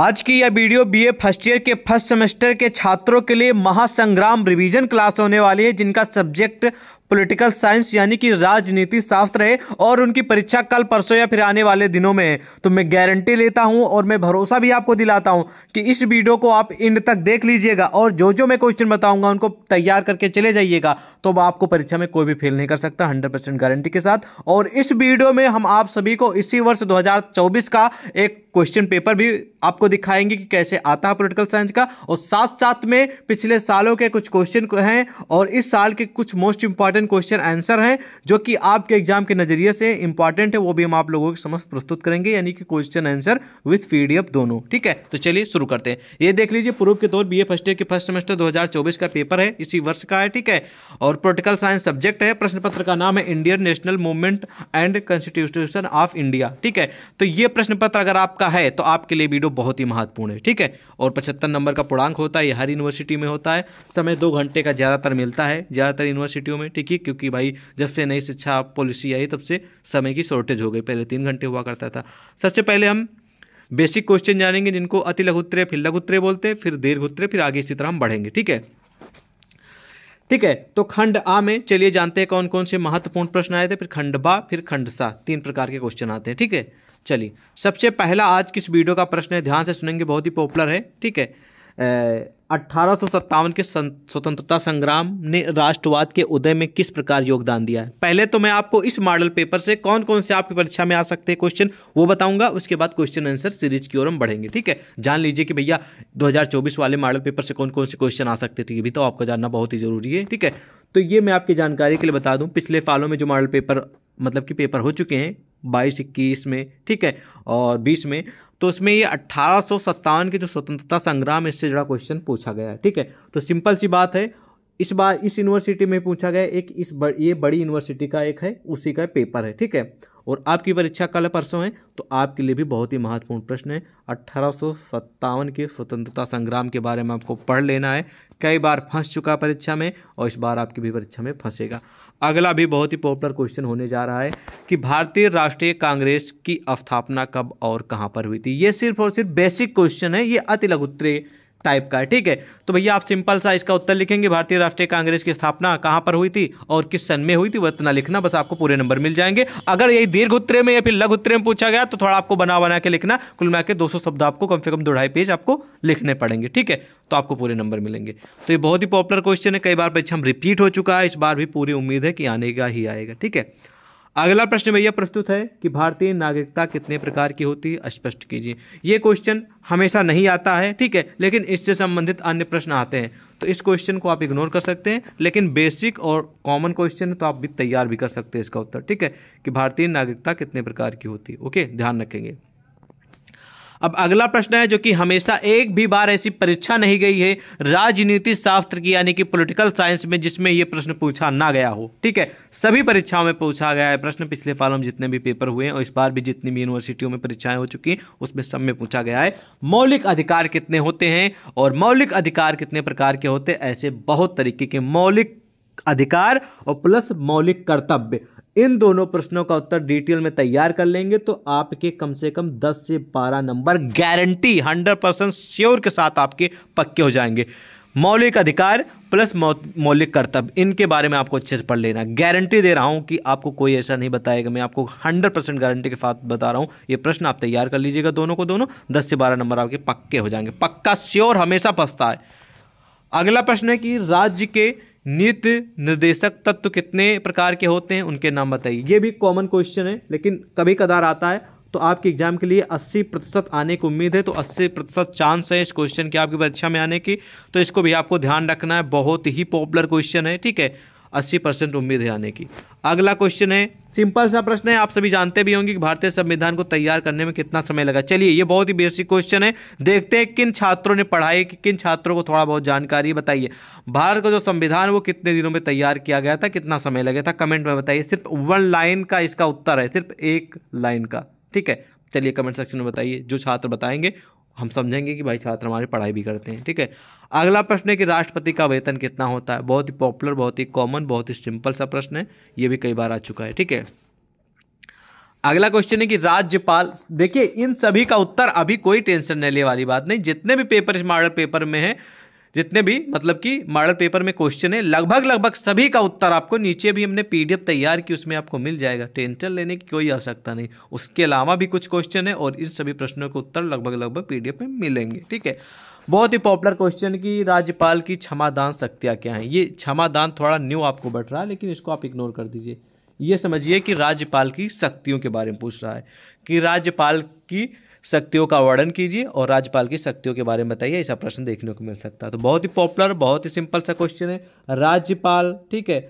आज की यह वीडियो बीए फर्स्ट ईयर के फर्स्ट सेमेस्टर के छात्रों के लिए महासंग्राम रिवीजन क्लास होने वाली है जिनका सब्जेक्ट पॉलिटिकल साइंस यानी कि राजनीति शास्त्र है और उनकी परीक्षा कल परसों या फिर आने वाले दिनों में है तो मैं गारंटी लेता हूं और मैं भरोसा भी आपको दिलाता हूं कि इस वीडियो को आप एंड तक देख लीजिएगा और जो जो मैं क्वेश्चन बताऊंगा उनको तैयार करके चले जाइएगा तो आपको परीक्षा में कोई भी फेल नहीं कर सकता हंड्रेड गारंटी के साथ और इस वीडियो में हम आप सभी को इसी वर्ष दो का एक क्वेश्चन पेपर भी आपको दिखाएंगे कि कैसे आता है पॉलिटिकल साइंस का और साथ साथ में पिछले सालों के कुछ क्वेश्चन हैं और इस साल के कुछ most important important question answer है जो कि आपके एग्जाम के नजरिए से इंपॉर्टेंट है वो भी हम आप लोगों के समस्त प्रस्तुत करेंगे यानी कि क्वेश्चन आंसर विथ पी दोनों ठीक है तो चलिए शुरू करते हैं ये देख लीजिए प्रूफ के तौर बी ए फर्स्ट ईयर के फर्स्ट सेमेस्टर दो का पेपर है इसी वर्ष का है ठीक है और पोलिटिकल साइंस सब्जेक्ट है प्रश्न पत्र का नाम है Indian national movement and constitution of India ठीक है तो ये प्रश्न पत्र अगर आपका है तो आपके लिए वीडियो बहुत ही महत्वपूर्ण है ठीक है और पचहत्तर नंबर का पूर्णांक होता है हर यूनिवर्सिटी में होता है समय दो घंटे का ज़्यादातर मिलता है ज़्यादातर यूनिवर्सिटियों में ठीक ठीक है क्योंकि भाई जब से नई शिक्षा पॉलिसी आई तब से समय की शॉर्टेज हो गई पहले तीन घंटे हुआ करता था सबसे पहले हम बेसिक क्वेश्चन जानेंगे जिनको अति लघुत्तरीय फिर लघुत्तरीय बोलते हैं फिर दीर्घोत्तरीय फिर आगे इसी तरह हम बढ़ेंगे ठीक है ठीक है तो खंड आ में चलिए जानते हैं कौन कौन से महत्वपूर्ण प्रश्न आए थे फिर खंड बा फिर खंड सा तीन प्रकार के क्वेश्चन आते हैं ठीक है चलिए सबसे पहला आज किस वीडियो का प्रश्न है ध्यान से सुनेंगे बहुत ही पॉपुलर है ठीक है अट्ठारह के स्वतंत्रता संग्राम ने राष्ट्रवाद के उदय में किस प्रकार योगदान दिया है पहले तो मैं आपको इस मॉडल पेपर से कौन कौन से आपकी परीक्षा में आ सकते हैं क्वेश्चन वो बताऊंगा उसके बाद क्वेश्चन आंसर सीरीज की ओर हम बढ़ेंगे ठीक है जान लीजिए कि भैया 2024 वाले मॉडल पेपर से कौन कौन से क्वेश्चन आ सकते थे ये भी तो आपको जानना बहुत ही जरूरी है ठीक है तो ये मैं आपकी जानकारी के लिए बता दूँ पिछले सालों में जो मॉडल पेपर मतलब कि पेपर हो चुके हैं बाईस इक्कीस में ठीक है और बीस में तो इसमें ये अट्ठारह के जो स्वतंत्रता संग्राम इससे जुड़ा क्वेश्चन पूछा गया है ठीक है तो सिंपल सी बात है इस बार इस यूनिवर्सिटी में पूछा गया एक इस बड़, ये बड़ी यूनिवर्सिटी का एक है उसी का पेपर है ठीक है और आपकी परीक्षा कल परसों है तो आपके लिए भी बहुत ही महत्वपूर्ण प्रश्न है अट्ठारह के स्वतंत्रता संग्राम के बारे में आपको पढ़ लेना है कई बार फंस चुका परीक्षा में और इस बार आपकी भी परीक्षा में फंसेगा अगला भी बहुत ही पॉपुलर क्वेश्चन होने जा रहा है कि भारतीय राष्ट्रीय कांग्रेस की स्थापना कब और कहां पर हुई थी ये सिर्फ और सिर्फ बेसिक क्वेश्चन है ये अति लघुत्तरीय टाइप का है ठीक है तो भैया आप सिंपल सा इसका उत्तर लिखेंगे भारतीय राष्ट्रीय कांग्रेस की स्थापना कहां पर हुई थी और किस सन में हुई थी वह इतना लिखना बस आपको पूरे नंबर मिल जाएंगे अगर यही दीर्घ उत्तरे में या फिर लघु उत्तरे में पूछा गया तो थोड़ा आपको बना बना के लिखना कुल मिला के दो शब्द आपको कम से कम दो ढाई पेज आपको लिखने पड़ेंगे ठीक है तो आपको पूरे नंबर मिलेंगे तो ये बहुत ही पॉपुलर क्वेश्चन है कई बार परीक्षा रिपीट हो चुका है इस बार भी पूरी उम्मीद है कि आने का ही आएगा ठीक है अगला प्रश्न भैया प्रस्तुत है कि भारतीय नागरिकता कितने प्रकार की होती है स्पष्ट कीजिए ये क्वेश्चन हमेशा नहीं आता है ठीक है लेकिन इससे संबंधित अन्य प्रश्न आते हैं तो इस क्वेश्चन को आप इग्नोर कर सकते हैं लेकिन बेसिक और कॉमन क्वेश्चन है तो आप भी तैयार भी कर सकते हैं इसका उत्तर ठीक है कि भारतीय नागरिकता कितने प्रकार की होती है ओके ध्यान रखेंगे अब अगला प्रश्न है जो कि हमेशा एक भी बार ऐसी परीक्षा नहीं गई है राजनीति शास्त्र की यानी कि पॉलिटिकल साइंस में जिसमें यह प्रश्न पूछा ना गया हो ठीक है सभी परीक्षाओं में पूछा गया है प्रश्न पिछले सालों में जितने भी पेपर हुए हैं और इस बार भी जितनी भी यूनिवर्सिटियों में परीक्षाएं हो चुकी हैं उसमें सब में पूछा गया है मौलिक अधिकार कितने होते हैं और मौलिक अधिकार कितने प्रकार के होते हैं ऐसे बहुत तरीके के मौलिक अधिकार और प्लस मौलिक कर्तव्य इन दोनों प्रश्नों का उत्तर डिटेल में तैयार कर लेंगे तो आपके कम से कम 10 से 12 नंबर गारंटी 100 परसेंट श्योर के साथ आपके पक्के हो जाएंगे मौलिक अधिकार प्लस मौलिक कर्तव्य इनके बारे में आपको अच्छे से पढ़ लेना गारंटी दे रहा हूं कि आपको कोई ऐसा नहीं बताएगा मैं आपको 100 परसेंट गारंटी के साथ बता रहा हूं ये प्रश्न आप तैयार कर लीजिएगा दोनों को दोनों 10 से 12 नंबर आपके पक्के हो जाएंगे पक्का श्योर हमेशा फंसता है अगला प्रश्न है कि राज्य के नित्य निर्देशक तत्व कितने प्रकार के होते हैं उनके नाम बताइए ये भी कॉमन क्वेश्चन है लेकिन कभी कदार आता है तो आपके एग्जाम के लिए 80 प्रतिशत आने की उम्मीद है तो 80 प्रतिशत चांस है इस क्वेश्चन के आपकी परीक्षा में आने की तो इसको भी आपको ध्यान रखना है बहुत ही पॉपुलर क्वेश्चन है ठीक है अस्सी परसेंट उम्मीद है आने की अगला क्वेश्चन है सिंपल सा प्रश्न है आप सभी जानते भी होंगे कि भारतीय संविधान को तैयार करने में कितना समय लगा चलिए ये बहुत ही बेसिक क्वेश्चन है देखते हैं किन छात्रों ने पढ़ाई कि किन छात्रों को थोड़ा बहुत जानकारी बताइए भारत का जो संविधान वो कितने दिनों में तैयार किया गया था कितना समय लगा था कमेंट में बताइए सिर्फ वन लाइन का इसका उत्तर है सिर्फ एक लाइन का ठीक है चलिए कमेंट सेक्शन में बताइए जो छात्र बताएंगे हम समझेंगे कि भाई छात्र हमारी पढ़ाई भी करते हैं ठीक है अगला प्रश्न है कि राष्ट्रपति का वेतन कितना होता है बहुत ही पॉपुलर बहुत ही कॉमन बहुत ही सिंपल सा प्रश्न है ये भी कई बार आ चुका है ठीक है अगला क्वेश्चन है कि राज्यपाल देखिए इन सभी का उत्तर अभी कोई टेंशन नहीं ले वाली बात नहीं जितने भी पेपर इस मॉडल पेपर में है जितने भी मतलब कि मॉडल पेपर में क्वेश्चन है लगभग लगभग सभी का उत्तर आपको नीचे भी हमने पीडीएफ तैयार की उसमें आपको मिल जाएगा टेंशन लेने की कोई आवश्यकता नहीं उसके अलावा भी कुछ क्वेश्चन है और इन सभी प्रश्नों के उत्तर लगभग लगभग पीडीएफ में मिलेंगे ठीक है बहुत ही पॉपुलर क्वेश्चन की राज्यपाल की क्षमादान शक्तियाँ क्या हैं ये क्षमादान थोड़ा न्यू आपको बढ़ रहा है लेकिन इसको आप इग्नोर कर दीजिए ये समझिए कि राज्यपाल की शक्तियों के बारे में पूछ रहा है कि राज्यपाल की शक्तियों का वर्णन कीजिए और राज्यपाल की शक्तियों के बारे में बताइए ऐसा प्रश्न देखने को मिल सकता है तो बहुत ही पॉपुलर बहुत ही सिंपल सा क्वेश्चन है राज्यपाल ठीक है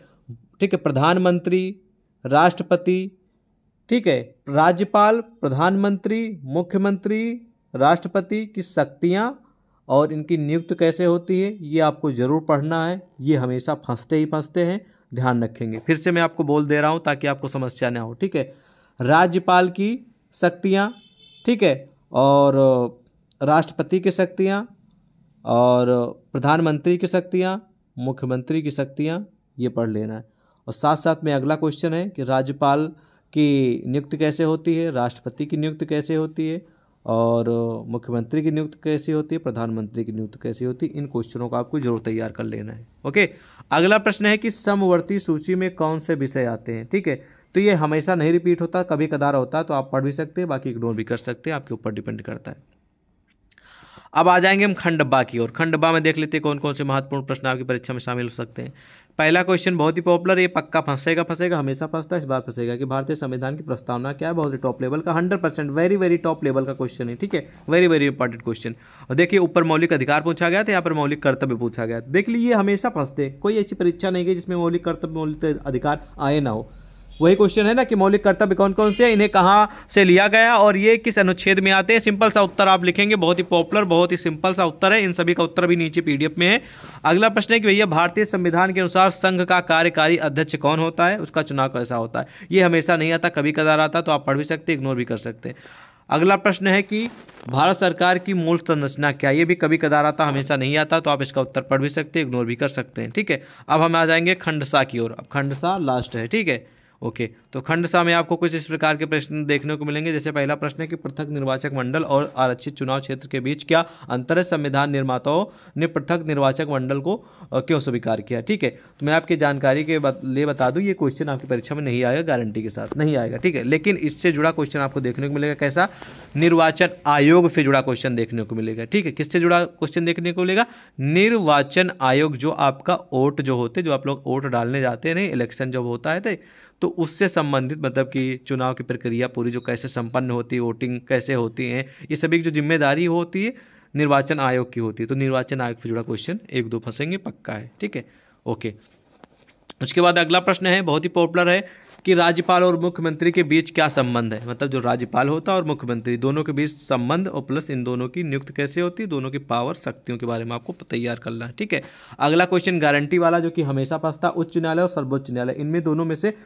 ठीक है प्रधानमंत्री राष्ट्रपति ठीक है राज्यपाल प्रधानमंत्री मुख्यमंत्री राष्ट्रपति की शक्तियाँ और इनकी नियुक्त कैसे होती है ये आपको ज़रूर पढ़ना है ये हमेशा फंसते ही फंसते हैं ध्यान रखेंगे फिर से मैं आपको बोल दे रहा हूँ ताकि आपको समस्या ना हो ठीक है राज्यपाल की शक्तियाँ ठीक है और राष्ट्रपति की शक्तियाँ और प्रधानमंत्री की शक्तियाँ मुख्यमंत्री की शक्तियाँ ये पढ़ लेना है और साथ साथ में अगला क्वेश्चन है कि राज्यपाल की नियुक्ति कैसे होती है राष्ट्रपति की नियुक्ति कैसे होती है और मुख्यमंत्री की नियुक्ति कैसी होती है प्रधानमंत्री की नियुक्ति कैसी होती है इन क्वेश्चनों को आपको जरूर तैयार कर लेना है ओके अगला प्रश्न है कि समवर्ती सूची में कौन से विषय आते हैं ठीक है तो ये हमेशा नहीं रिपीट होता कभी कदार होता है तो आप पढ़ भी सकते हैं बाकी इग्नोर भी कर सकते हैं आपके ऊपर डिपेंड करता है अब आ जाएंगे हम खंडब्बा की ओर खंडब्बा में देख लेते हैं कौन कौन से महत्वपूर्ण प्रश्न आपकी परीक्षा में शामिल हो सकते हैं पहला क्वेश्चन बहुत ही पॉपुलर ये पक्का फंसेगा फंसेगा हमेशा फंसता है इस बार फंसेगा कि भारतीय संविधान की प्रस्तावना क्या है बहुत ही टॉप लेवल का hundred percent very very top level का क्वेश्चन है ठीक है वेरी वेरी इंपॉर्टेंट क्वेश्चन और देखिए ऊपर मौलिक अधिकार पूछा गया था यहाँ पर मौलिक कर्तव्य पूछा गया देख लीजिए हमेशा फंसते कोई ऐसी परीक्षा नहीं गई जिसमें मौलिक कर्तव्य मौलिक अधिकार आए ना हो वही क्वेश्चन है ना कि मौलिक कर्तव्य कौन कौन से इन्हें कहाँ से लिया गया और ये किस अनुच्छेद में आते हैं सिंपल सा उत्तर आप लिखेंगे बहुत ही पॉपुलर बहुत ही सिंपल सा उत्तर है इन सभी का उत्तर भी नीचे पीडीएफ में है अगला प्रश्न है कि भैया भारतीय संविधान के अनुसार संघ का कार्यकारी अध्यक्ष कौन होता है उसका चुनाव कैसा होता है ये हमेशा नहीं आता कभी कदार आता तो आप पढ़ भी सकते इग्नोर भी कर सकते हैं अगला प्रश्न है कि भारत सरकार की मूल संरचना क्या ये भी कभी कदार आता हमेशा नहीं आता तो आप इसका उत्तर पढ़ भी सकते हैं इग्नोर भी कर सकते हैं ठीक है अब हम आ जाएंगे खंडसा की ओर अब खंडसा लास्ट है ठीक है ओके तो खंड सा में आपको कुछ इस प्रकार के प्रश्न देखने को मिलेंगे जैसे पहला प्रश्न है कि पृथक निर्वाचक मंडल और आरक्षित चुनाव क्षेत्र के बीच क्या अंतर संविधान निर्माताओं ने पृथक निर्वाचक मंडल को क्यों स्वीकार किया ठीक है तो मैं आपकी जानकारी के लिए बता दूँ ये क्वेश्चन आपकी परीक्षा में नहीं आएगा गारंटी के साथ नहीं आएगा ठीक है लेकिन इससे जुड़ा क्वेश्चन आपको देखने को मिलेगा कैसा निर्वाचन आयोग से जुड़ा क्वेश्चन देखने को मिलेगा ठीक है किससे जुड़ा क्वेश्चन देखने को मिलेगा निर्वाचन आयोग जो आपका वोट जो होते जो आप लोग वोट डालने जाते हैं नहीं इलेक्शन जब होता है तो तो उससे संबंधित मतलब कि चुनाव की प्रक्रिया पूरी जो कैसे संपन्न होती है वोटिंग कैसे होती है ये सभी की जो जिम्मेदारी होती है निर्वाचन आयोग की होती है तो निर्वाचन आयोग से जुड़ा क्वेश्चन एक दो फंसेंगे पक्का है ठीक है ओके उसके बाद अगला प्रश्न है बहुत ही पॉपुलर है कि राज्यपाल और मुख्यमंत्री के बीच क्या संबंध है मतलब जो राज्यपाल होता है और मुख्यमंत्री दोनों के बीच संबंध और प्लस इन दोनों की नियुक्त कैसे होती है दोनों की पावर शक्तियों के बारे में आपको तैयार करना है ठीक है अगला क्वेश्चन गारंटी वाला जो कि हमेशा फंसता उच्च न्यायालय और सर्वोच्च न्यायालय इनमें दोनों में से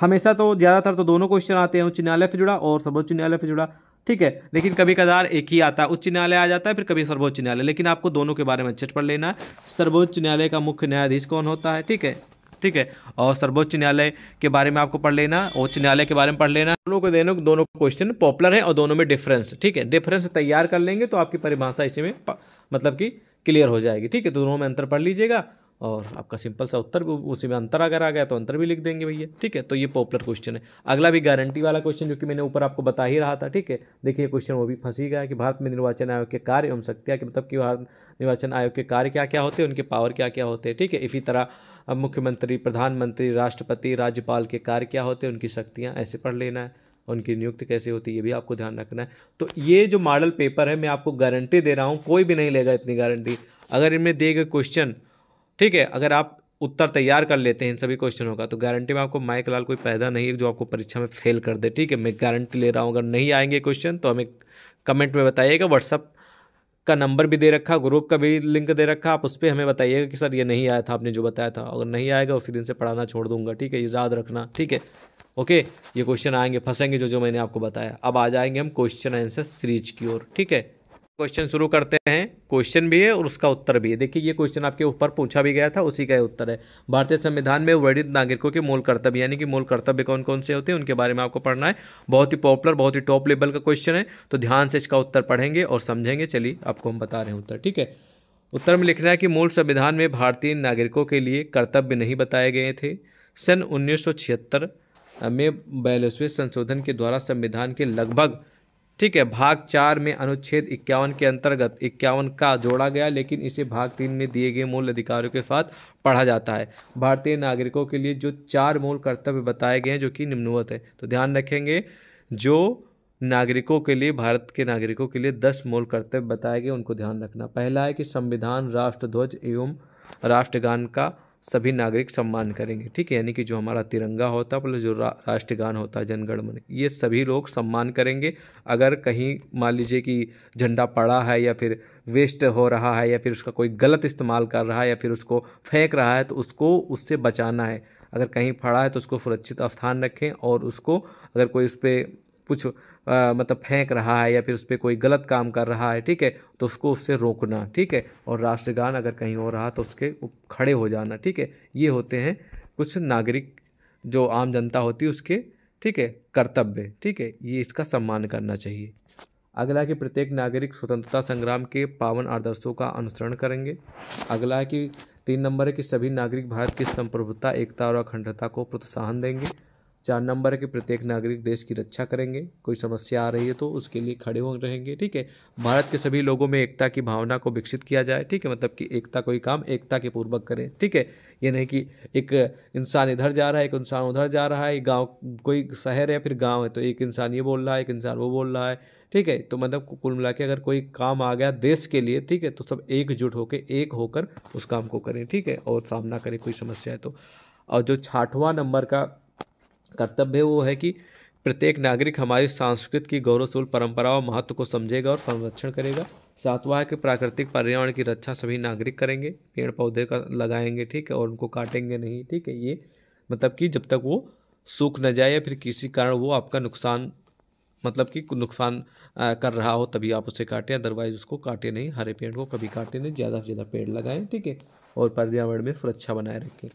हमेशा तो ज़्यादातर तो दोनों क्वेश्चन आते हैं उच्च न्यायालय से जुड़ा और सर्वोच्च न्यायालय से जुड़ा ठीक है लेकिन कभी कदार एक ही आता है उच्च न्यायालय आ जाता है फिर कभी सर्वोच्च न्यायालय लेकिन आपको दोनों के बारे में अच्छे पढ़ लेना है सर्वोच्च न्यायालय का मुख्य न्यायाधीश कौन होता है ठीक है ठीक है और सर्वोच्च न्यायालय के बारे में आपको पढ़ लेना उच्च न्यायालय के बारे में पढ़ लेना दोनों को देने दोनों क्वेश्चन पॉपुलर है और दोनों में डिफरेंस ठीक है डिफरेंस तैयार कर लेंगे तो आपकी परिभाषा इसी में मतलब कि क्लियर हो जाएगी ठीक है दोनों में अंतर पढ़ लीजिएगा और आपका सिंपल सा उत्तर भी उसी में अंतर अगर आ गया तो अंतर भी लिख देंगे भैया ठीक है तो ये पॉपुलर क्वेश्चन है अगला भी गारंटी वाला क्वेश्चन जो कि मैंने ऊपर आपको बता ही रहा था ठीक है देखिए क्वेश्चन वो भी फंस ही गया कि भारत में निर्वाचन आयोग के कार्य एवं शक्तियाँ के मतलब कि भारत निर्वाचन आयोग के कार्य क्या क्या होते हैं उनके पावर क्या क्या होते हैं ठीक है इसी तरह अब मुख्यमंत्री प्रधानमंत्री राष्ट्रपति राज्यपाल के कार्य क्या होते हैं उनकी शक्तियाँ ऐसे पढ़ लेना है उनकी नियुक्ति कैसे होती है ये भी आपको ध्यान रखना है तो ये जो मॉडल पेपर है मैं आपको गारंटी दे रहा हूँ कोई भी नहीं लेगा इतनी गारंटी अगर इनमें दिए गए क्वेश्चन ठीक है अगर आप उत्तर तैयार कर लेते हैं इन सभी क्वेश्चनों का तो गारंटी में आपको माइक लाल कोई पैदा नहीं जो आपको परीक्षा में फेल कर दे ठीक है मैं गारंटी ले रहा हूँ अगर नहीं आएंगे क्वेश्चन तो हमें कमेंट में बताइएगा व्हाट्सअप का नंबर भी दे रखा ग्रुप का भी लिंक दे रखा आप उस पर हमें बताइएगा कि सर ये नहीं आया था आपने जो बताया था अगर नहीं आएगा उसी दिन से पढ़ाना छोड़ दूंगा ठीक है ये याद रखना ठीक है ओके ये क्वेश्चन आएंगे फंसेंगे जो जो मैंने आपको बताया अब आ जाएंगे हम क्वेश्चन आंसर सीरीज की ओर ठीक है क्वेश्चन शुरू करते हैं क्वेश्चन भी है और उसका उत्तर भी है देखिए ये क्वेश्चन आपके ऊपर पूछा भी गया था उसी का उत्तर है भारतीय संविधान में वर्णित नागरिकों के मूल कर्तव्य यानी कि मूल कर्तव्य कौन कौन से होते हैं उनके बारे में आपको पढ़ना है बहुत ही पॉपुलर बहुत ही टॉप लेवल का क्वेश्चन है तो ध्यान से इसका उत्तर पढ़ेंगे और समझेंगे चलिए आपको हम बता रहे हैं उत्तर ठीक है उत्तर में लिखना है कि मूल संविधान में भारतीय नागरिकों के लिए कर्तव्य नहीं बताए गए थे सन उन्नीस में बयालीसवें संशोधन के द्वारा संविधान के लगभग ठीक है भाग चार में अनुच्छेद इक्यावन के अंतर्गत इक्यावन का जोड़ा गया लेकिन इसे भाग तीन में दिए गए मूल अधिकारों के साथ पढ़ा जाता है भारतीय नागरिकों के लिए जो चार मूल कर्तव्य बताए गए हैं जो कि निम्नवत है तो ध्यान रखेंगे जो नागरिकों के लिए भारत के नागरिकों के लिए दस मूल कर्तव्य बताए गए उनको ध्यान रखना पहला है कि संविधान राष्ट्रध्वज एवं राष्ट्रगान का सभी नागरिक सम्मान करेंगे ठीक है यानी कि जो हमारा तिरंगा होता है मतलब प्लस जो रा, राष्ट्रगान होता है जनगणमन ये सभी लोग सम्मान करेंगे अगर कहीं मान लीजिए कि झंडा पड़ा है या फिर वेस्ट हो रहा है या फिर उसका कोई गलत इस्तेमाल कर रहा है या फिर उसको फेंक रहा है तो उसको उससे बचाना है अगर कहीं फड़ा है तो उसको सुरक्षित स्थान रखें और उसको अगर कोई उस पर कुछ आ, मतलब फेंक रहा है या फिर उस पर कोई गलत काम कर रहा है ठीक है तो उसको उससे रोकना ठीक है और राष्ट्रगान अगर कहीं हो रहा तो उसके खड़े हो जाना ठीक है ये होते हैं कुछ नागरिक जो आम जनता होती है उसके ठीक है कर्तव्य ठीक है ये इसका सम्मान करना चाहिए अगला कि प्रत्येक नागरिक स्वतंत्रता संग्राम के पावन आदर्शों का अनुसरण करेंगे अगला है कि तीन नंबर है कि सभी नागरिक भारत की संप्रभुता एकता और अखंडता को प्रोत्साहन देंगे चार नंबर है कि प्रत्येक नागरिक देश की रक्षा करेंगे कोई समस्या आ रही है तो उसके लिए खड़े हो रहेंगे ठीक है भारत के सभी लोगों में एकता की भावना को विकसित किया जाए ठीक है मतलब कि एकता कोई काम एकता के पूर्वक करें ठीक है ये नहीं कि एक इंसान इधर जा रहा है एक इंसान उधर जा रहा है गाँव कोई शहर है फिर गाँव है तो एक इंसान ये बोल रहा है एक इंसान वो बोल रहा है ठीक है तो मतलब कुल मिला के अगर कोई काम आ गया देश के लिए ठीक है तो सब एकजुट होकर एक होकर उस काम को करें ठीक है और सामना करें कोई समस्या है तो और जो छाठवा नंबर का कर्तव्य वो है कि प्रत्येक नागरिक हमारी सांस्कृतिक की गौरवशूल परंपरा और महत्व को समझेगा और संरक्षण करेगा सातवां है कि प्राकृतिक पर्यावरण की रक्षा सभी नागरिक करेंगे पेड़ पौधे का लगाएंगे ठीक है और उनको काटेंगे नहीं ठीक है ये मतलब कि जब तक वो सूख न जाए या फिर किसी कारण वो आपका नुकसान मतलब कि नुकसान कर रहा हो तभी आप उसे काटें अदरवाइज उसको काटे नहीं हरे पेड़ को कभी काटे नहीं ज़्यादा से ज़्यादा पेड़ लगाएं ठीक है और पर्यावरण में सुरक्षा बनाए रखें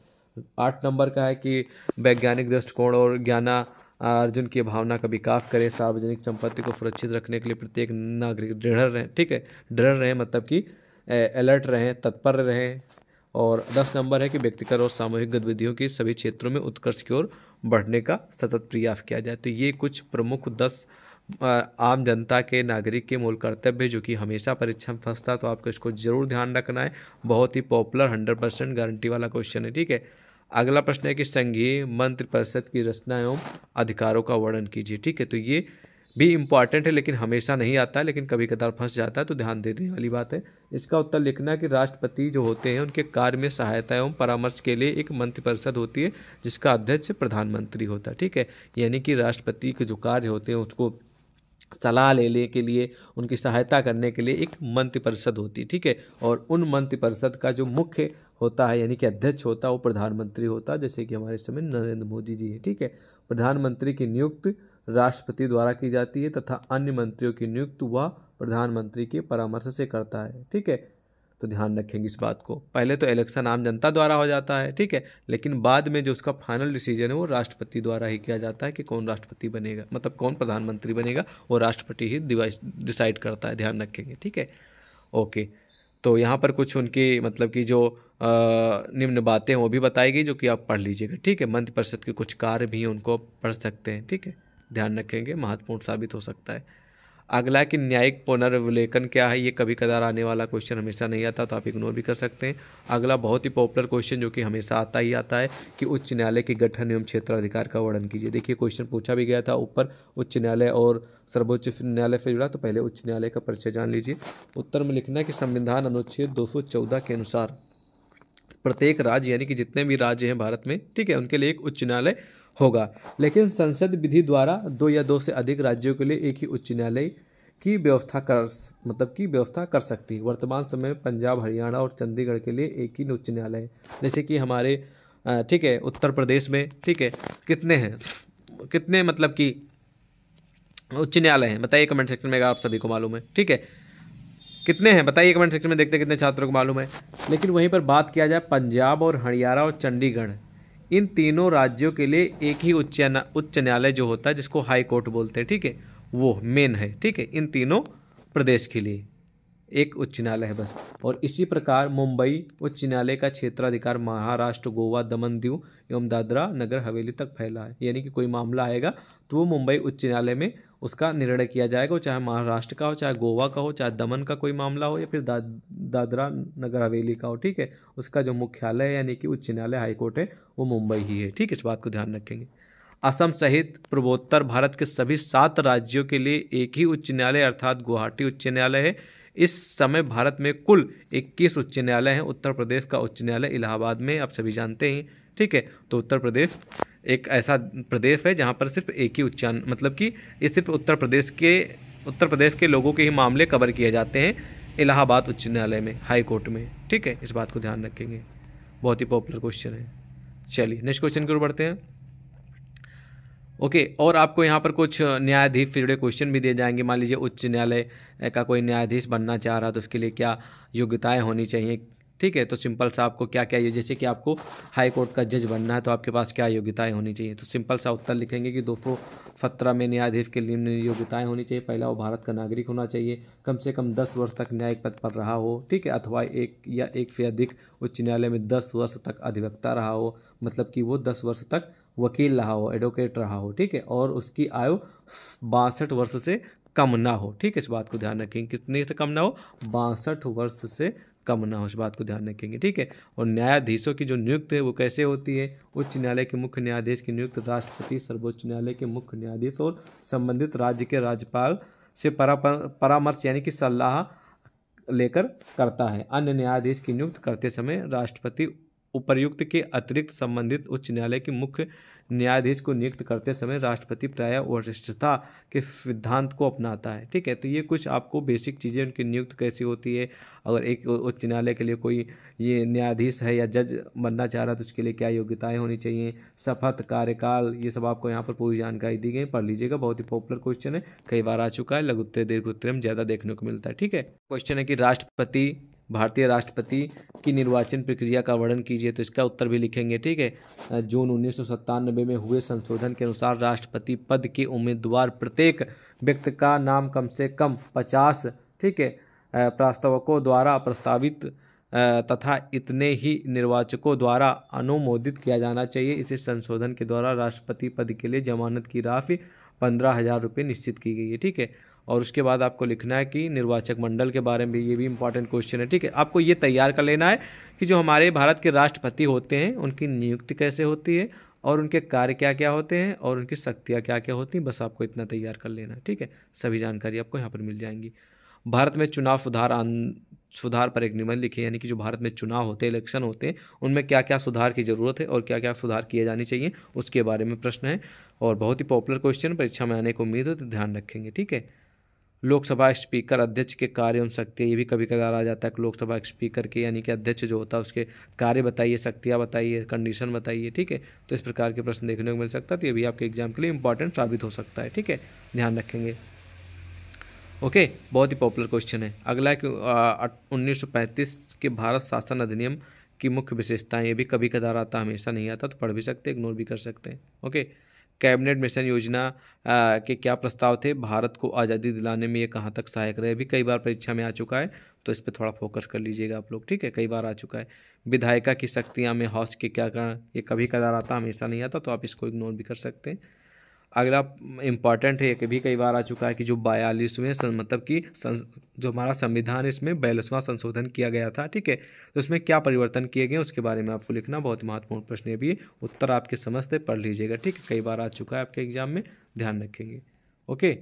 आठ नंबर का है कि वैज्ञानिक दृष्टिकोण और ज्ञाना अर्जुन की भावना का विकास करें सार्वजनिक संपत्ति को सुरक्षित रखने के लिए प्रत्येक नागरिक दृढ़ रहें ठीक है दृढ़ रहें मतलब कि अलर्ट रहें तत्पर रहें और दस नंबर है कि व्यक्तिगत और सामूहिक गतिविधियों की सभी क्षेत्रों में उत्कर्ष की ओर बढ़ने का सतत प्रयास किया जाए तो ये कुछ प्रमुख दस आम जनता के नागरिक के मूल कर्तव्य जो कि हमेशा परीक्षा में फंसता तो आपको इसको जरूर ध्यान रखना है बहुत ही पॉपुलर हंड्रेड परसेंट गारंटी वाला क्वेश्चन है ठीक है अगला प्रश्न है कि संघीय मंत्रिपरिषद परिषद की रचना एवं अधिकारों का वर्णन कीजिए ठीक है तो ये भी इम्पॉर्टेंट है लेकिन हमेशा नहीं आता लेकिन कभी कदार फंस जाता है तो ध्यान देने वाली बात है इसका उत्तर लिखना है कि राष्ट्रपति जो होते हैं उनके कार्य में सहायता एवं परामर्श के लिए एक मंत्रिपरिषद होती है जिसका अध्यक्ष प्रधानमंत्री होता है ठीक है यानी कि राष्ट्रपति के जो कार्य होते हैं उसको सलाह लेने के लिए उनकी सहायता करने के लिए एक मंत्रिपरिषद होती है ठीक है और उन मंत्रिपरिषद का जो मुख्य होता है यानी कि अध्यक्ष होता है वो प्रधानमंत्री होता है जैसे कि हमारे समय नरेंद्र मोदी जी है ठीक है प्रधानमंत्री की नियुक्त राष्ट्रपति द्वारा की जाती है तथा अन्य मंत्रियों की नियुक्त वह प्रधानमंत्री के परामर्श से करता है ठीक है तो ध्यान रखेंगे इस बात को पहले तो इलेक्शन आम जनता द्वारा हो जाता है ठीक है लेकिन बाद में जो उसका फाइनल डिसीजन है वो राष्ट्रपति द्वारा ही किया जाता है कि कौन राष्ट्रपति बनेगा मतलब कौन प्रधानमंत्री बनेगा वो राष्ट्रपति ही डिसाइड करता है ध्यान रखेंगे ठीक है ओके तो यहाँ पर कुछ उनके मतलब कि जो निम्न बातें वो भी बताई गई जो कि आप पढ़ लीजिएगा ठीक है मंत्र परिषद के कुछ कार्य भी हैं उनको पढ़ सकते हैं ठीक है ध्यान रखेंगे महत्वपूर्ण साबित हो सकता है अगला कि न्यायिक पुनर्विलेखन क्या है ये कभी कदार आने वाला क्वेश्चन हमेशा नहीं आता तो आप इग्नोर भी कर सकते हैं अगला बहुत ही पॉपुलर क्वेश्चन जो कि हमेशा आता ही आता है कि उच्च न्यायालय के गठन एवं क्षेत्राधिकार का वर्णन कीजिए देखिए क्वेश्चन पूछा भी गया था ऊपर उच्च न्यायालय और सर्वोच्च न्यायालय से जुड़ा तो पहले उच्च न्यायालय का परिचय जान लीजिए उत्तर में लिखना कि संविधान अनुच्छेद दो के अनुसार प्रत्येक राज्य यानी कि जितने भी राज्य हैं भारत में ठीक है उनके लिए एक उच्च न्यायालय होगा लेकिन संसद विधि द्वारा दो या दो से अधिक राज्यों के लिए एक ही उच्च न्यायालय की व्यवस्था कर मतलब की व्यवस्था कर सकती है वर्तमान समय पंजाब हरियाणा और चंडीगढ़ के लिए एक ही उच्च न्यायालय जैसे कि हमारे ठीक है उत्तर प्रदेश में ठीक है कितने हैं कितने मतलब कि उच्च न्यायालय हैं बताइए कमेंट सेक्शन में आप सभी को मालूम है ठीक है कितने हैं बताइए कमेंट सेक्शन में देखते हैं कितने छात्रों को मालूम है लेकिन वहीं पर बात किया जाए पंजाब और हरियाणा और चंडीगढ़ इन तीनों राज्यों के लिए एक ही उच्च उच्च न्यायालय जो होता है जिसको हाई कोर्ट बोलते हैं ठीक है वो मेन है ठीक है इन तीनों प्रदेश के लिए एक उच्च न्यायालय है बस और इसी प्रकार मुंबई उच्च न्यायालय का क्षेत्राधिकार महाराष्ट्र गोवा दमन दीव एवं दादरा नगर हवेली तक फैला है यानी कि कोई मामला आएगा तो वो मुंबई उच्च न्यायालय में उसका निर्णय किया जाएगा वो चाहे महाराष्ट्र का हो चाहे गोवा का हो चाहे दमन का कोई मामला हो या फिर दा, दादरा नगर हवेली का हो ठीक है उसका जो मुख्यालय है यानी कि उच्च न्यायालय हाईकोर्ट है वो मुंबई ही है ठीक है इस बात को ध्यान रखेंगे असम सहित पूर्वोत्तर भारत के सभी सात राज्यों के लिए एक ही उच्च न्यायालय अर्थात गुवाहाटी उच्च न्यायालय है इस समय भारत में कुल 21 उच्च न्यायालय हैं उत्तर प्रदेश का उच्च न्यायालय इलाहाबाद में आप सभी जानते हैं ठीक है तो उत्तर प्रदेश एक ऐसा प्रदेश है जहाँ पर सिर्फ एक ही उच्चारण मतलब कि ये सिर्फ उत्तर प्रदेश के उत्तर प्रदेश के लोगों के ही मामले कवर किए जाते हैं इलाहाबाद उच्च न्यायालय में हाई कोर्ट में ठीक है इस बात को ध्यान रखेंगे बहुत ही पॉपुलर क्वेश्चन है चलिए नेक्स्ट क्वेश्चन की ओर बढ़ते हैं ओके okay, और आपको यहाँ पर कुछ न्यायाधीश से जुड़े क्वेश्चन भी दिए जाएंगे मान लीजिए उच्च न्यायालय का कोई न्यायाधीश बनना चाह रहा तो उसके लिए क्या योग्यताएं होनी चाहिए ठीक है तो सिंपल सा आपको क्या क्या जैसे कि आपको हाई कोर्ट का जज बनना है तो आपके पास क्या योग्यताएं होनी चाहिए तो सिंपल सा उत्तर लिखेंगे कि दो सौ में न्यायाधीश के लिए योग्यताएं होनी चाहिए पहला वो भारत का नागरिक होना चाहिए कम से कम दस वर्ष तक न्यायिक पद पर रहा हो ठीक है अथवा एक या एक से अधिक उच्च न्यायालय में दस वर्ष तक अधिवक्ता रहा हो मतलब कि वो दस वर्ष तक वकील रहा हो एडवोकेट रहा हो ठीक है और उसकी आयु बासठ वर्ष से कम ना हो ठीक है इस बात को ध्यान रखें कितने से कम ना हो बासठ वर्ष से कम ना हो इस बात को ध्यान रखेंगे ठीक है और न्यायाधीशों की जो नियुक्ति है वो कैसे होती है उच्च न्यायालय के मुख्य न्यायाधीश की नियुक्त राष्ट्रपति सर्वोच्च न्यायालय के मुख्य न्यायाधीश और संबंधित राज्य के राज्यपाल से परामर्श यानी कि सलाह लेकर करता है अन्य न्यायाधीश की नियुक्त करते समय राष्ट्रपति उपर्युक्त के अतिरिक्त संबंधित उच्च न्यायालय के मुख्य न्यायाधीश को नियुक्त करते समय राष्ट्रपति प्राय वरिष्ठता के सिद्धांत को अपनाता है ठीक है तो ये कुछ आपको बेसिक चीज़ें उनकी नियुक्त कैसी होती है अगर एक उच्च न्यायालय के लिए कोई ये न्यायाधीश है या जज बनना चाह रहा है तो उसके लिए क्या योग्यताएँ होनी चाहिए शपथ कार्यकाल ये सब आपको यहाँ पर पूरी जानकारी दी गई पढ़ लीजिएगा बहुत ही पॉपुलर क्वेश्चन है कई बार आ चुका है लघुत्तर दीर्घ उत्तर में ज़्यादा देखने को मिलता है ठीक है क्वेश्चन है कि राष्ट्रपति भारतीय राष्ट्रपति की निर्वाचन प्रक्रिया का वर्णन कीजिए तो इसका उत्तर भी लिखेंगे ठीक है जून उन्नीस में हुए संशोधन के अनुसार राष्ट्रपति पद के उम्मीदवार प्रत्येक व्यक्ति का नाम कम से कम पचास ठीक है प्रस्तावकों द्वारा प्रस्तावित तथा इतने ही निर्वाचकों द्वारा अनुमोदित किया जाना चाहिए इसे संशोधन के द्वारा राष्ट्रपति पद के लिए जमानत की राशि पंद्रह हज़ार रुपये निश्चित की गई है ठीक है और उसके बाद आपको लिखना है कि निर्वाचक मंडल के बारे में भी ये भी इंपॉर्टेंट क्वेश्चन है ठीक है आपको ये तैयार कर लेना है कि जो हमारे भारत के राष्ट्रपति होते हैं उनकी नियुक्ति कैसे होती है और उनके कार्य क्या क्या होते हैं और उनकी शक्तियाँ क्या क्या होती हैं बस आपको इतना तैयार कर लेना है ठीक है सभी जानकारी आपको यहाँ पर मिल जाएंगी भारत में चुनाव सुधार आन सुधार पर एक निबंध लिखे यानी कि जो भारत में चुनाव होते हैं इलेक्शन होते हैं उनमें क्या क्या सुधार की ज़रूरत है और क्या क्या सुधार किए जाने चाहिए उसके बारे में प्रश्न है और बहुत ही पॉपुलर क्वेश्चन परीक्षा में आने को उम्मीद हो तो ध्यान रखेंगे ठीक है लोकसभा स्पीकर अध्यक्ष के कार्य एवं शक्तियाँ ये भी कभी कदार आ जाता है कि लोकसभा स्पीकर के यानी कि अध्यक्ष जो होता है उसके कार्य बताइए शक्तियाँ बताइए कंडीशन बताइए ठीक है तो इस प्रकार के प्रश्न देखने को मिल सकता है तो ये भी आपके एग्जाम के लिए इंपॉर्टेंट साबित हो सकता है ठीक है ध्यान रखेंगे ओके बहुत ही पॉपुलर क्वेश्चन है अगला है कि उन्नीस के भारत शासन अधिनियम की मुख्य विशेषताएँ ये भी कभी कदार आता हमेशा नहीं आता तो पढ़ भी सकते इग्नोर भी कर सकते हैं ओके okay? कैबिनेट मिशन योजना के क्या प्रस्ताव थे भारत को आज़ादी दिलाने में ये कहाँ तक सहायक रहे अभी कई बार परीक्षा में आ चुका है तो इस पर थोड़ा फोकस कर लीजिएगा आप लोग ठीक है कई बार आ चुका है विधायिका की शक्तियाँ में हाउस के क्या कारण ये कभी कदार आता हमेशा नहीं आता तो आप इसको इग्नोर भी कर सकते हैं अगला इम्पॉर्टेंट है ये भी कई बार आ चुका है कि जो बयालीसवें मतलब कि जो हमारा संविधान है इसमें बयालीसवां संशोधन किया गया था ठीक है तो इसमें क्या परिवर्तन किए गए उसके बारे में आपको लिखना बहुत महत्वपूर्ण प्रश्न है भी उत्तर आपके समझते पढ़ लीजिएगा ठीक है कई बार आ चुका है आपके एग्जाम में ध्यान रखेंगे ओके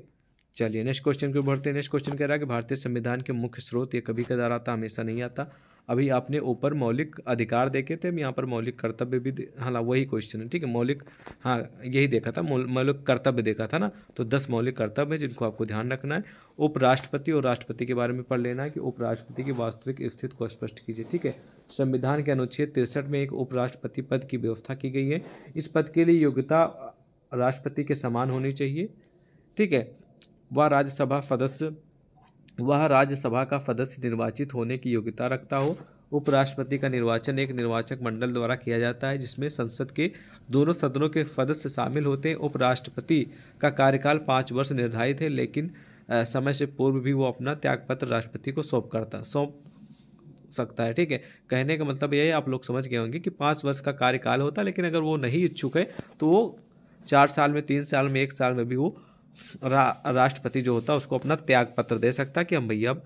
चलिए नेक्स्ट क्वेश्चन क्यों बढ़ते हैं नेक्स्ट क्वेश्चन कह रहा है कि भारतीय संविधान के मुख्य स्रोत ये कभी कदार आता हमेशा नहीं आता अभी आपने ऊपर मौलिक अधिकार देखे थे यहाँ पर मौलिक कर्तव्य भी हाँ वही क्वेश्चन है ठीक है मौलिक हाँ यही देखा था मौलिक कर्तव्य देखा था ना तो दस मौलिक कर्तव्य हैं जिनको आपको ध्यान रखना है उपराष्ट्रपति और राष्ट्रपति के बारे में पढ़ लेना है कि उपराष्ट्रपति की वास्तविक स्थिति को स्पष्ट कीजिए ठीक है संविधान के अनुच्छेद तिरसठ में एक उपराष्ट्रपति पद की व्यवस्था की गई है इस पद के लिए योग्यता राष्ट्रपति के समान होनी चाहिए ठीक है वह राज्यसभा सदस्य वह राज्यसभा का सदस्य निर्वाचित होने की योग्यता रखता हो उपराष्ट्रपति का निर्वाचन एक निर्वाचक मंडल द्वारा किया जाता है जिसमें संसद के दोनों सदनों के सदस्य शामिल होते हैं उपराष्ट्रपति का कार्यकाल पाँच वर्ष निर्धारित है लेकिन समय से पूर्व भी वो अपना त्यागपत्र राष्ट्रपति को सौंप करता सौंप सकता है ठीक है कहने का मतलब यही आप लोग समझ गए होंगे कि पाँच वर्ष का कार्यकाल होता है लेकिन अगर वो नहीं इच्छुक है तो वो चार साल में तीन साल में एक साल में भी वो रा, राष्ट्रपति जो होता है उसको अपना त्याग पत्र दे सकता है कि हम भैया अब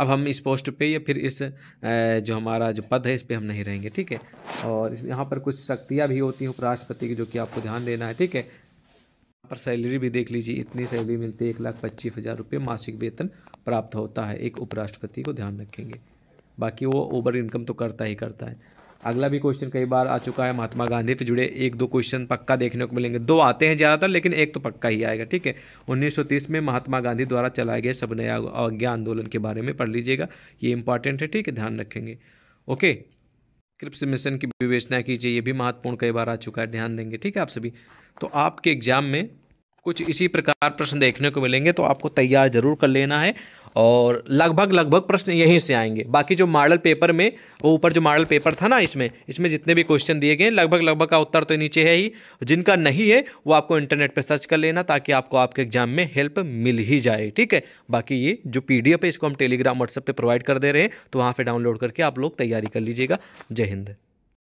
अब हम इस पोस्ट पे या फिर इस जो हमारा जो पद है इस पर हम नहीं रहेंगे ठीक है और यहाँ पर कुछ शक्तियाँ भी होती हैं उपराष्ट्रपति की जो कि आपको ध्यान देना है ठीक है यहाँ पर सैलरी भी देख लीजिए इतनी सैलरी मिलती है एक लाख पच्चीस हज़ार रुपये मासिक वेतन प्राप्त होता है एक उपराष्ट्रपति को ध्यान रखेंगे बाकी वो ओवर इनकम तो करता ही करता है अगला भी क्वेश्चन कई बार आ चुका है महात्मा गांधी से जुड़े एक दो क्वेश्चन पक्का देखने को मिलेंगे दो आते हैं ज़्यादातर लेकिन एक तो पक्का ही आएगा ठीक है 1930 में महात्मा गांधी द्वारा चलाए गए सब नया अज्ञा आंदोलन के बारे में पढ़ लीजिएगा ये इंपॉर्टेंट है ठीक है ध्यान रखेंगे ओके क्रिप्स मिशन की विवेचना कीजिए ये भी महत्वपूर्ण कई बार आ चुका है ध्यान देंगे ठीक है आप सभी तो आपके एग्जाम में कुछ इसी प्रकार प्रश्न देखने को मिलेंगे तो आपको तैयार जरूर कर लेना है और लगभग लगभग प्रश्न यहीं से आएंगे बाकी जो मॉडल पेपर में वो ऊपर जो मॉडल पेपर था ना इसमें इसमें जितने भी क्वेश्चन दिए गए लगभग लगभग का उत्तर तो नीचे है ही जिनका नहीं है वो आपको इंटरनेट पर सर्च कर लेना ताकि आपको आपके एग्जाम में हेल्प मिल ही जाए ठीक है बाकी ये जो पी है इसको हम टेलीग्राम व्हाट्सएप पर प्रोवाइड कर दे रहे हैं तो वहाँ पर डाउनलोड करके आप लोग तैयारी कर लीजिएगा जय हिंद